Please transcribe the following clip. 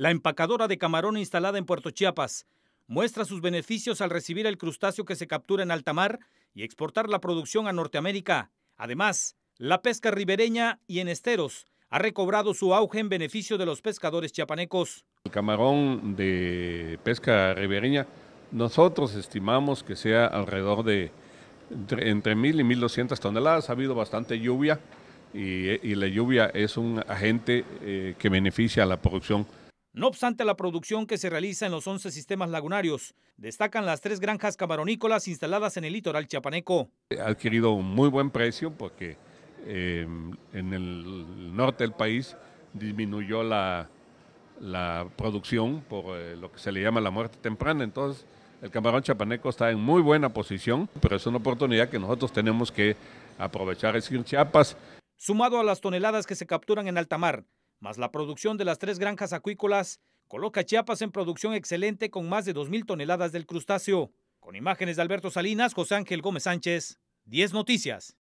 La empacadora de camarón instalada en Puerto Chiapas muestra sus beneficios al recibir el crustáceo que se captura en alta mar y exportar la producción a Norteamérica. Además, la pesca ribereña y en esteros ha recobrado su auge en beneficio de los pescadores chiapanecos. El camarón de pesca ribereña, nosotros estimamos que sea alrededor de entre, 1.000 y 1.200 toneladas. Ha habido bastante lluvia y, la lluvia es un agente eh, que beneficia a la producción no obstante la producción que se realiza en los 11 sistemas lagunarios, destacan las tres granjas camaronícolas instaladas en el litoral chiapaneco. Eh, ha adquirido un muy buen precio porque em, en el norte del país disminuyó la, la producción por eh, lo que se le llama la muerte temprana. Entonces, el camarón chapaneco está en muy buena posición, pero es una oportunidad que nosotros tenemos que aprovechar. Es decir, Chiapas. Sumado a las toneladas que se capturan en alta mar, más la producción de las tres granjas acuícolas, coloca Chiapas en producción excelente con más de 2.000 toneladas del crustáceo. Con imágenes de Alberto Salinas, José Ángel Gómez Sánchez, 10 Noticias.